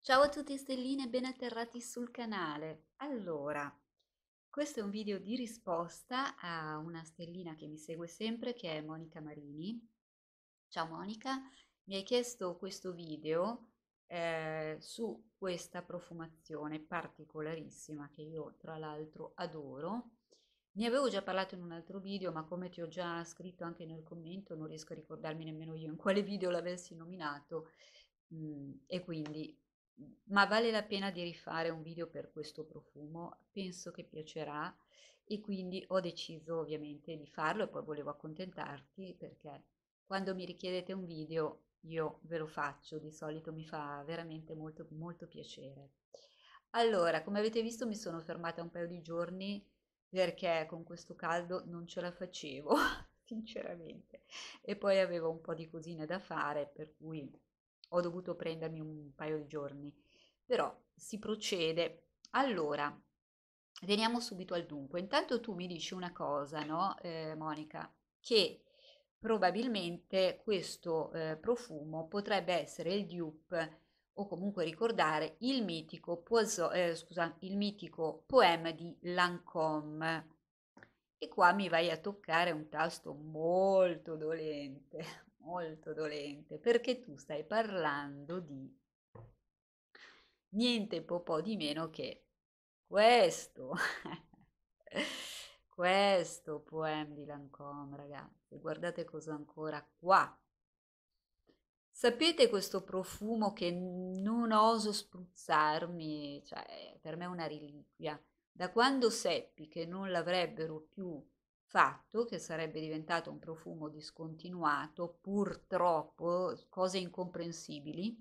Ciao a tutti stelline e ben atterrati sul canale. Allora, questo è un video di risposta a una stellina che mi segue sempre che è Monica Marini. Ciao Monica, mi hai chiesto questo video eh, su questa profumazione particolarissima che io tra l'altro adoro. Ne avevo già parlato in un altro video, ma come ti ho già scritto anche nel commento, non riesco a ricordarmi nemmeno io in quale video l'avessi nominato mh, mm, e quindi ma vale la pena di rifare un video per questo profumo, penso che piacerà e quindi ho deciso ovviamente di farlo e poi volevo accontentarti perché quando mi richiedete un video io ve lo faccio, di solito mi fa veramente molto molto piacere. Allora, come avete visto mi sono fermata un paio di giorni perché con questo caldo non ce la facevo, sinceramente. E poi avevo un po' di cosine da fare, per cui ho dovuto prendermi un paio di giorni, però si procede. Allora, veniamo subito al dunque. Intanto tu mi dici una cosa, no, eh, Monica, che probabilmente questo eh, profumo potrebbe essere il dupe o comunque ricordare il mitico, poeso, eh, scusa, il mitico poema di Lancôme. E qua mi vai a toccare un tasto molto dolente, molto dolente perché tu stai parlando di niente po', po di meno che questo. questo poema di Lancome, ragazzi. Guardate cosa ancora qua. Sapete questo profumo che non oso spruzzarmi, cioè per me è una reliquia. Da quando seppi che non l'avrebbero più fatto che sarebbe diventato un profumo discontinuato, purtroppo cose incomprensibili.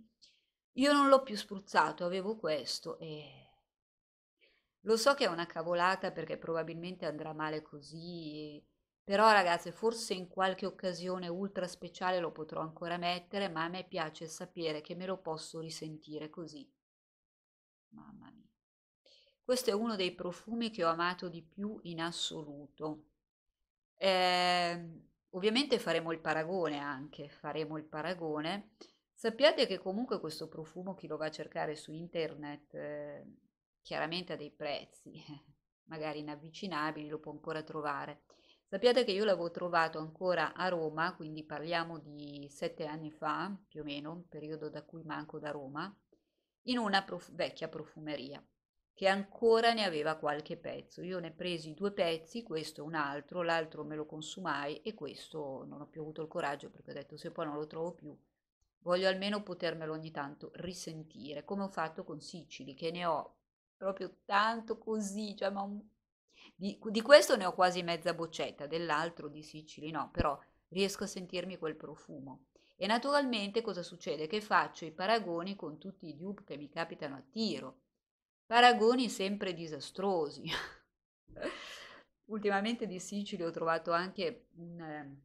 Io non l'ho più spruzzato, avevo questo e lo so che è una cavolata perché probabilmente andrà male così, però ragazze forse in qualche occasione ultra speciale lo potrò ancora mettere, ma a me piace sapere che me lo posso risentire così. Mamma mia. Questo è uno dei profumi che ho amato di più in assoluto. Eh, ovviamente faremo il paragone anche, faremo il paragone. Sappiate che comunque questo profumo chi lo va a cercare su internet eh, chiaramente ha dei prezzi, magari inavvicinabili, lo può ancora trovare. Sappiate che io l'avevo trovato ancora a Roma, quindi parliamo di sette anni fa, più o meno, un periodo da cui manco da Roma, in una prof- vecchia profumeria che ancora ne aveva qualche pezzo. Io ne presi due pezzi, questo è un altro, l'altro me lo consumai e questo non ho più avuto il coraggio perché ho detto se poi non lo trovo più voglio almeno potermelo ogni tanto risentire, come ho fatto con Sicili, che ne ho proprio tanto così, cioè, un... di, di, questo ne ho quasi mezza boccetta, dell'altro di Sicili no, però riesco a sentirmi quel profumo. E naturalmente cosa succede? Che faccio i paragoni con tutti i dupe che mi capitano a tiro, Paragoni sempre disastrosi. Ultimamente di Sicily ho trovato anche un, ehm,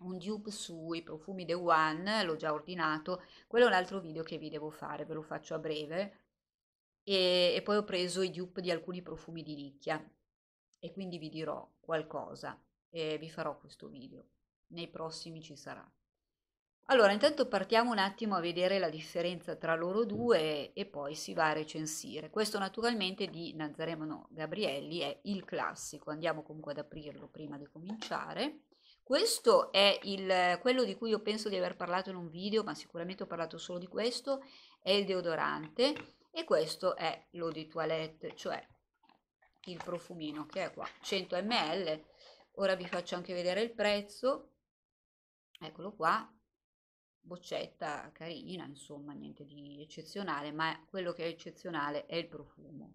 un dupe sui profumi The One, l'ho già ordinato, quello è un altro video che vi devo fare, ve lo faccio a breve. E, e poi ho preso i dupe di alcuni profumi di nicchia e quindi vi dirò qualcosa e vi farò questo video. Nei prossimi ci sarà. Allora, intanto partiamo un attimo a vedere la differenza tra loro due e poi si va a recensire. Questo naturalmente di Nazareno Gabrielli è il classico, andiamo comunque ad aprirlo prima di cominciare. Questo è il, quello di cui io penso di aver parlato in un video, ma sicuramente ho parlato solo di questo, è il deodorante e questo è l'eau de toilette, cioè il profumino che è qua, 100 ml. Ora vi faccio anche vedere il prezzo, eccolo qua, boccetta carina, insomma, niente di eccezionale, ma quello che è eccezionale è il profumo.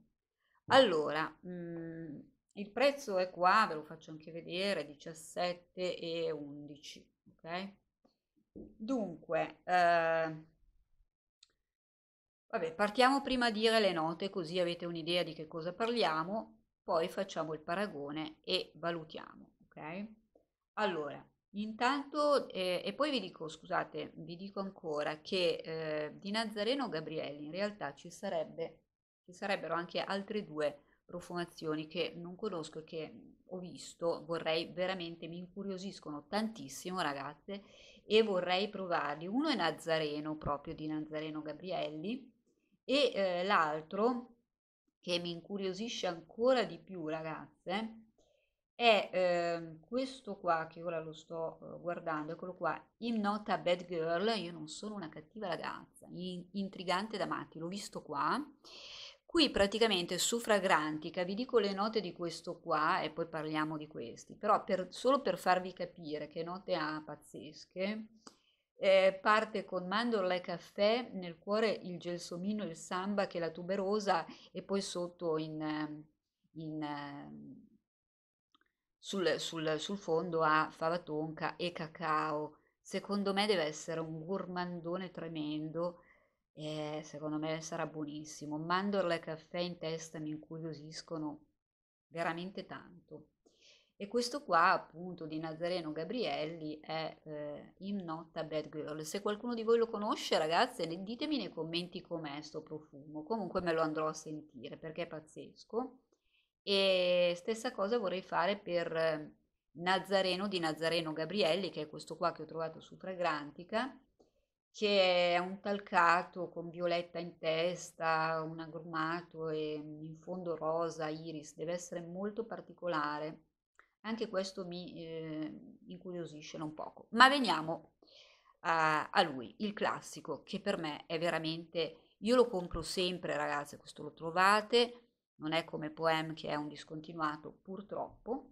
Allora, mh, mm, il prezzo è qua, ve lo faccio anche vedere, 17,11, ok? Dunque, eh, vabbè, partiamo prima a dire le note, così avete un'idea di che cosa parliamo, poi facciamo il paragone e valutiamo, ok? Allora, Intanto, eh, e poi vi dico, scusate, vi dico ancora che eh, di Nazareno Gabrielli in realtà ci, sarebbe, ci sarebbero anche altre due profumazioni che non conosco e che ho visto, vorrei veramente, mi incuriosiscono tantissimo ragazze e vorrei provarli. Uno è Nazareno, proprio di Nazareno Gabrielli, e eh, l'altro che mi incuriosisce ancora di più ragazze è ehm, questo qua che ora lo sto uhm, guardando, eccolo qua, I'm not a bad girl, io non sono una cattiva ragazza, in, intrigante da matti, l'ho visto qua, qui praticamente su Fragrantica, vi dico le note di questo qua e poi parliamo di questi, però per, solo per farvi capire che note ha pazzesche, eh, parte con mandorla e caffè, nel cuore il gelsomino, il samba che è la tuberosa e poi sotto in, ehm, in ehm, sul, sul, sul fondo ha fava tonca e cacao. Secondo me deve essere un gourmandone tremendo. Eh, secondo me sarà buonissimo. Mandorle e caffè in testa mi incuriosiscono veramente tanto. E questo qua, appunto, di Nazareno Gabrielli è eh, In Not a Bad Girl. Se qualcuno di voi lo conosce, ragazze, ditemi nei commenti com'è sto profumo. Comunque me lo andrò a sentire perché è pazzesco. E stessa cosa vorrei fare per Nazareno di Nazareno Gabrielli, che è questo qua che ho trovato su Fragrantica, che è un talcato con violetta in testa, un agrumato e mm, in fondo rosa, iris, deve essere molto particolare. Anche questo mi eh, incuriosisce non poco. Ma veniamo a, a lui, il classico, che per me è veramente... Io lo compro sempre, ragazze, questo lo trovate non è come Poem che è un discontinuato purtroppo,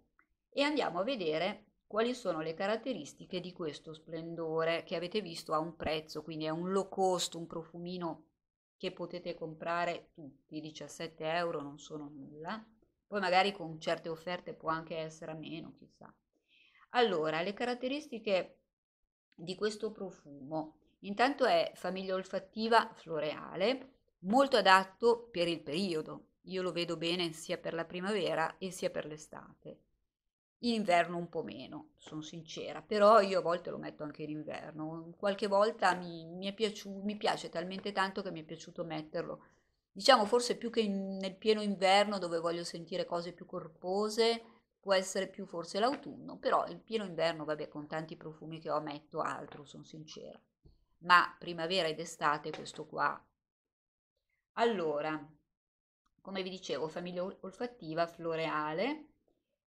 e andiamo a vedere quali sono le caratteristiche di questo splendore che avete visto a un prezzo, quindi è un low cost, un profumino che potete comprare tutti, 17 euro non sono nulla, poi magari con certe offerte può anche essere a meno, chissà. Allora, le caratteristiche di questo profumo, intanto è famiglia olfattiva floreale, molto adatto per il periodo, io lo vedo bene sia per la primavera e sia per l'estate. In inverno un po' meno, sono sincera, però io a volte lo metto anche in inverno. Qualche volta mi, mi, piaciuto, mi piace talmente tanto che mi è piaciuto metterlo. Diciamo forse più che in, nel pieno inverno dove voglio sentire cose più corpose, può essere più forse l'autunno, però il pieno inverno, vabbè, con tanti profumi che ho metto altro, sono sincera. Ma primavera ed estate questo qua. Allora, come vi dicevo, famiglia olfattiva floreale.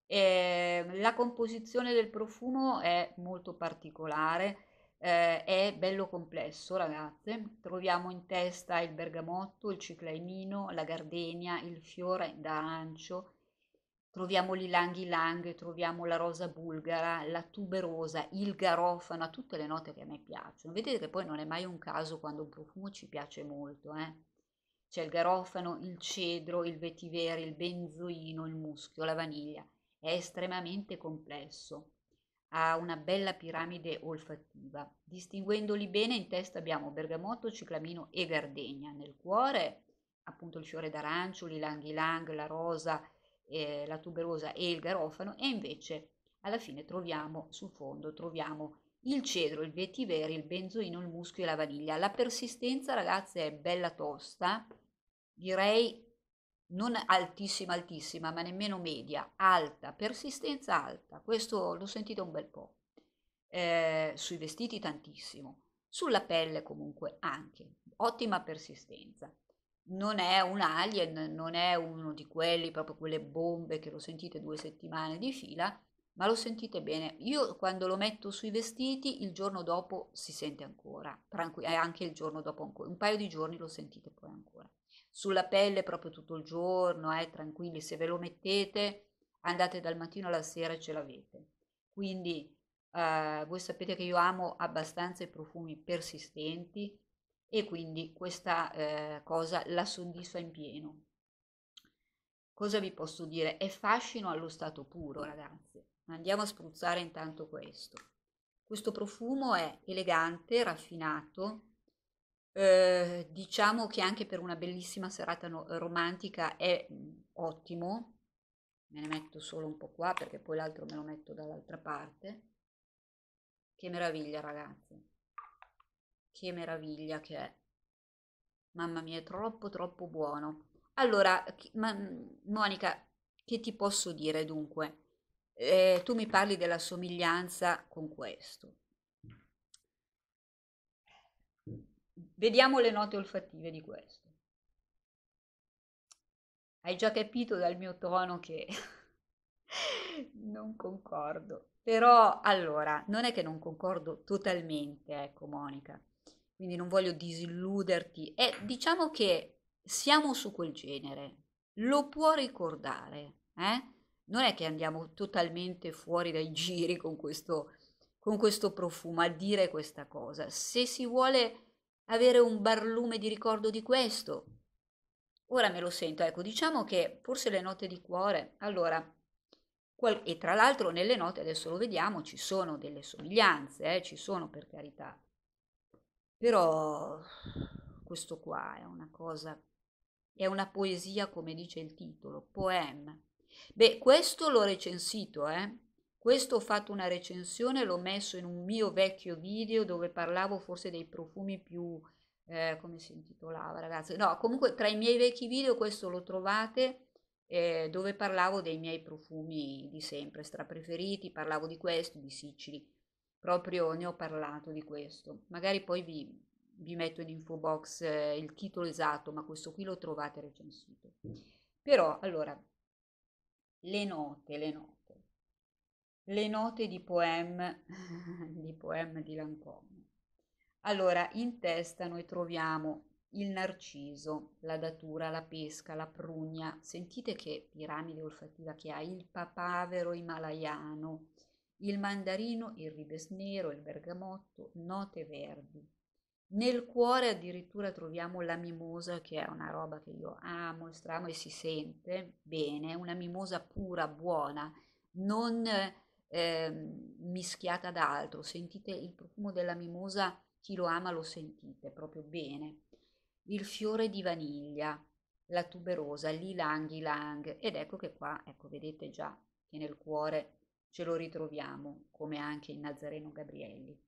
Eh, la composizione del profumo è molto particolare, eh, è bello complesso, ragazze. Troviamo in testa il bergamotto, il ciclaimino, la gardenia, il fiore d'arancio, troviamo l'ilang ilang, troviamo la rosa bulgara, la tuberosa, il garofano, tutte le note che a me piacciono. Vedete che poi non è mai un caso quando un profumo ci piace molto, eh? C'è il garofano, il cedro, il vetivere, il benzoino, il muschio, la vaniglia. È estremamente complesso. Ha una bella piramide olfattiva. Distinguendoli bene, in testa abbiamo bergamotto, ciclamino e gardegna. Nel cuore, appunto, il fiore d'arancio, l'ilang ilang, la rosa, eh, la tuberosa e il garofano. E invece, alla fine, troviamo sul fondo, troviamo il il cedro, il vetiver, il benzoino, il muschio e la vaniglia. La persistenza, ragazze, è bella tosta, direi non altissima altissima, ma nemmeno media, alta, persistenza alta. Questo l'ho sentito un bel po'. Eh, sui vestiti tantissimo, sulla pelle comunque anche, ottima persistenza. Non è un alien, non è uno di quelli, proprio quelle bombe che lo sentite due settimane di fila, ma lo sentite bene. Io quando lo metto sui vestiti, il giorno dopo si sente ancora, tranquillo, eh, anche il giorno dopo ancora, un paio di giorni lo sentite poi ancora. Sulla pelle proprio tutto il giorno, eh, tranquilli, se ve lo mettete andate dal mattino alla sera e ce l'avete. Quindi eh, voi sapete che io amo abbastanza i profumi persistenti e quindi questa eh, cosa la soddisfa in pieno. Cosa vi posso dire? È fascino allo stato puro, ragazzi Andiamo a spruzzare intanto questo. Questo profumo è elegante, raffinato, eh, diciamo che anche per una bellissima serata no romantica è ottimo. Me ne metto solo un po' qua perché poi l'altro me lo metto dall'altra parte. Che meraviglia ragazzi, che meraviglia che è. Mamma mia, è troppo troppo buono. Allora, Monica, che ti posso dire dunque? eh, tu mi parli della somiglianza con questo. Vediamo le note olfattive di questo. Hai già capito dal mio tono che non concordo. Però allora, non è che non concordo totalmente, ecco Monica, quindi non voglio disilluderti. E diciamo che siamo su quel genere, lo può ricordare, eh? non è che andiamo totalmente fuori dai giri con questo, con questo profumo a dire questa cosa. Se si vuole avere un barlume di ricordo di questo, ora me lo sento, ecco, diciamo che forse le note di cuore, allora, qual- e tra l'altro nelle note, adesso lo vediamo, ci sono delle somiglianze, eh, ci sono per carità, però questo qua è una cosa, è una poesia come dice il titolo, poema Beh, questo l'ho recensito, eh. Questo ho fatto una recensione, l'ho messo in un mio vecchio video dove parlavo forse dei profumi più, eh, come si intitolava ragazzi, no comunque tra i miei vecchi video questo lo trovate eh, dove parlavo dei miei profumi di sempre strapreferiti, parlavo di questo, di Sicili. proprio ne ho parlato di questo, magari poi vi, vi metto in info box eh, il titolo esatto ma questo qui lo trovate recensito, mm. però allora le note, le note, le note di poem di, poem di Lancome. Allora, in testa noi troviamo il narciso, la datura, la pesca, la prugna, sentite che piramide olfattiva che ha, il papavero himalayano, il mandarino, il ribes nero, il bergamotto, note verdi, nel cuore addirittura troviamo la mimosa, che è una roba che io amo, stramo e si sente bene, una mimosa pura, buona, non eh, mischiata ad altro. Sentite il profumo della mimosa, chi lo ama lo sentite proprio bene. Il fiore di vaniglia, la tuberosa, l'ilang ilang, ed ecco che qua, ecco, vedete già che nel cuore ce lo ritroviamo, come anche in Nazareno Gabrielli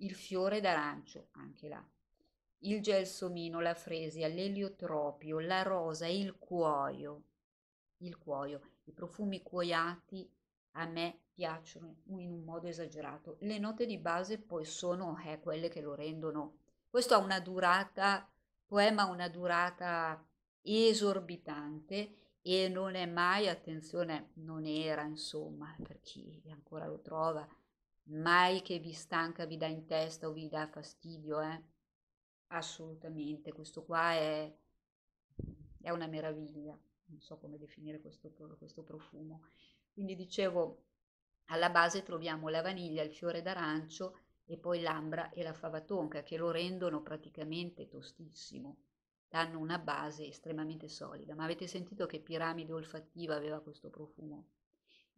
il fiore d'arancio, anche là, il gelsomino, la fresia, l'eliotropio, la rosa, il cuoio. Il cuoio, i profumi cuoiati a me piacciono in un modo esagerato. Le note di base poi sono eh, quelle che lo rendono. Questo ha una durata, poema ha una durata esorbitante e non è mai, attenzione, non era insomma, per chi ancora lo trova, mai che vi stanca, vi dà in testa o vi dà fastidio, eh? assolutamente, questo qua è, è, una meraviglia, non so come definire questo, questo profumo. Quindi dicevo, alla base troviamo la vaniglia, il fiore d'arancio e poi l'ambra e la fava tonca che lo rendono praticamente tostissimo, danno una base estremamente solida. Ma avete sentito che piramide olfattiva aveva questo profumo?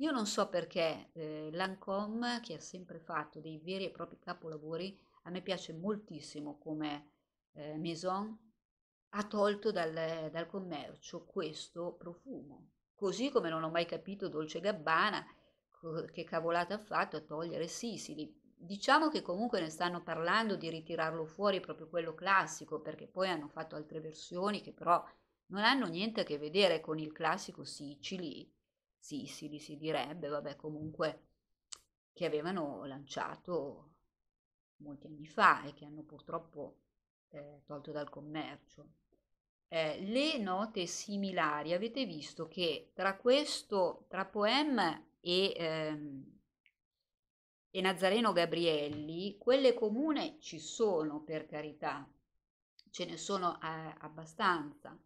Io non so perché eh, Lancôme, che ha sempre fatto dei veri e propri capolavori, a me piace moltissimo come eh, Maison, ha tolto dal, dal, commercio questo profumo. Così come non ho mai capito Dolce Gabbana, che cavolata ha fatto a togliere Sisili. Diciamo che comunque ne stanno parlando di ritirarlo fuori proprio quello classico, perché poi hanno fatto altre versioni che però non hanno niente a che vedere con il classico Sicili Sisili si direbbe, vabbè comunque, che avevano lanciato molti anni fa e che hanno purtroppo eh, tolto dal commercio. Eh, le note similari, avete visto che tra questo, tra Poem e, ehm, e Nazareno Gabrielli, quelle comune ci sono per carità, ce ne sono eh, abbastanza.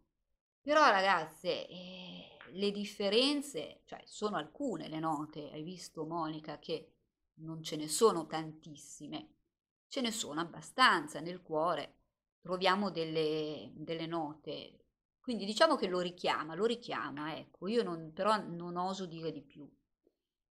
Però ragazze, eh, le differenze, cioè sono alcune le note, hai visto Monica che non ce ne sono tantissime, ce ne sono abbastanza nel cuore, troviamo delle, delle note, quindi diciamo che lo richiama, lo richiama, ecco, io non, però non oso dire di più.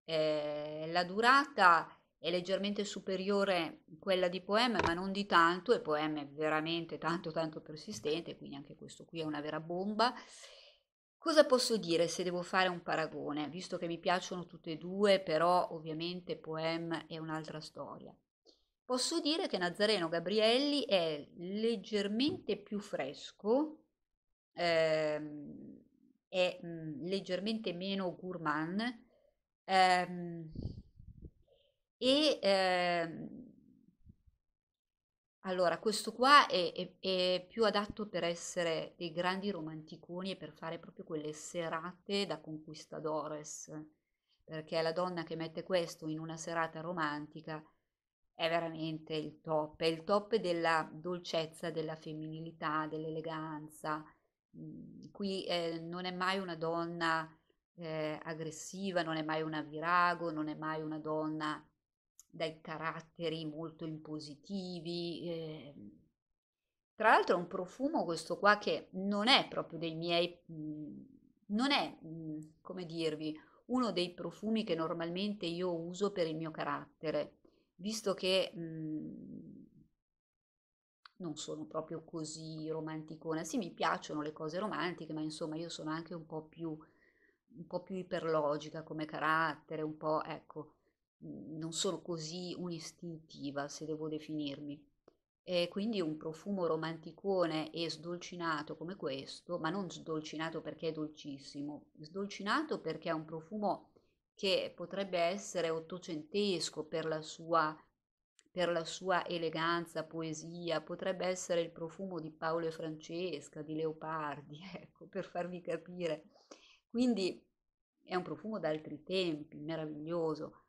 Eh, la durata è leggermente superiore a quella di Poema, ma non di tanto, e Poema è veramente tanto tanto persistente, quindi anche questo qui è una vera bomba. Cosa posso dire se devo fare un paragone, visto che mi piacciono tutte e due, però ovviamente Poem è un'altra storia? Posso dire che Nazareno Gabrielli è leggermente più fresco, ehm, è mh, mm, leggermente meno gourmand ehm, e ehm, allora, questo qua è, è- è più adatto per essere dei grandi romanticoni e per fare proprio quelle serate da conquistadores, perché la donna che mette questo in una serata romantica è veramente il top, è il top della dolcezza, della femminilità, dell'eleganza. Mm, qui eh, non è mai una donna eh, aggressiva, non è mai una virago, non è mai una donna dai caratteri molto impositivi. Ehm, tra l'altro è un profumo questo qua che non è proprio dei miei, mhmm, non è, mhmm, come dirvi, uno dei profumi che normalmente io uso per il mio carattere, visto che mhmm, non sono proprio così romanticona. Sì, mi piacciono le cose romantiche, ma insomma io sono anche un po' più, un po' più iperlogica come carattere, un po' ecco. Mhmm, non sono così un'istintiva, se devo definirmi. E quindi un profumo romanticone e sdolcinato come questo, ma non sdolcinato perché è dolcissimo, sdolcinato perché è un profumo che potrebbe essere ottocentesco per la sua, per la sua eleganza, poesia, potrebbe essere il profumo di Paolo e Francesca, di Leopardi, ecco, per farvi capire. Quindi è un profumo d'altri tempi, meraviglioso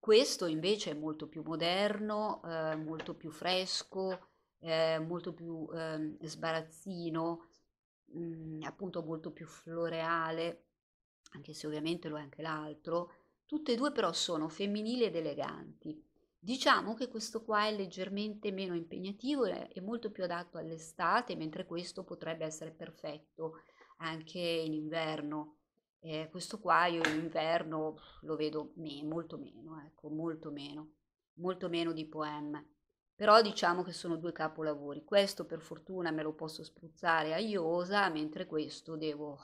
questo invece è molto più moderno, eh, molto più fresco, eh, molto più eh, sbarazzino, mh, mm, appunto molto più floreale, anche se ovviamente lo è anche l'altro. Tutte e due però sono femminili ed eleganti. Diciamo che questo qua è leggermente meno impegnativo e molto più adatto all'estate, mentre questo potrebbe essere perfetto anche in inverno eh, questo qua io in inverno lo vedo me, molto meno, ecco, molto meno, molto meno di poem. Però diciamo che sono due capolavori. Questo per fortuna me lo posso spruzzare a Iosa, mentre questo devo,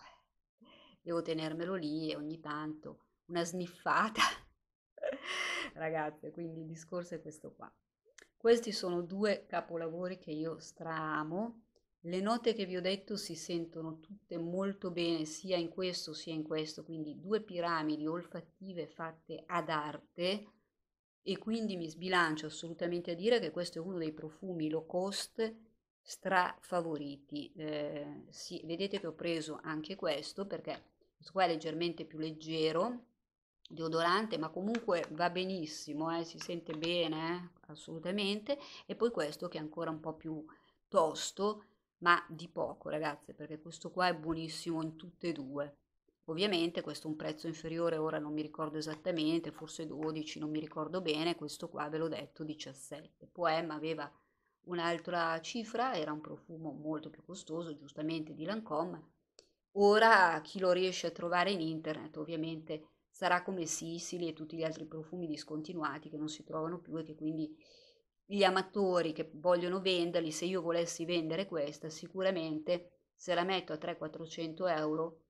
devo tenermelo lì e ogni tanto una sniffata. Ragazze, quindi il discorso è questo qua. Questi sono due capolavori che io stramo le note che vi ho detto si sentono tutte molto bene sia in questo sia in questo, quindi due piramidi olfattive fatte ad arte e quindi mi sbilancio assolutamente a dire che questo è uno dei profumi low cost strafavoriti. Eh, sì, vedete che ho preso anche questo perché questo qua è leggermente più leggero deodorante ma comunque va benissimo eh, si sente bene eh, assolutamente e poi questo che è ancora un po' più tosto ma di poco ragazze perché questo qua è buonissimo in tutte e due ovviamente questo è un prezzo inferiore ora non mi ricordo esattamente forse 12 non mi ricordo bene questo qua ve l'ho detto 17 poema aveva un'altra cifra era un profumo molto più costoso giustamente di Lancome ora chi lo riesce a trovare in internet ovviamente sarà come Sicily e tutti gli altri profumi discontinuati che non si trovano più e che quindi gli amatori che vogliono venderli, se io volessi vendere questa, sicuramente se la metto a 300-400 euro,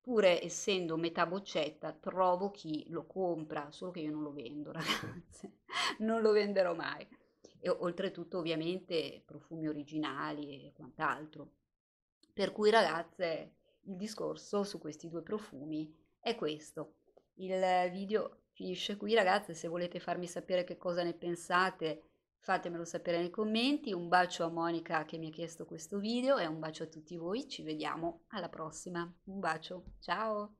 pure essendo metà boccetta, trovo chi lo compra, solo che io non lo vendo, ragazze, non lo venderò mai. E oltretutto, ovviamente, profumi originali e quant'altro. Per cui, ragazze, il discorso su questi due profumi è questo. Il video finisce qui, ragazze, se volete farmi sapere che cosa ne pensate, Fatemelo sapere nei commenti, un bacio a Monica che mi ha chiesto questo video e un bacio a tutti voi, ci vediamo alla prossima. Un bacio, ciao!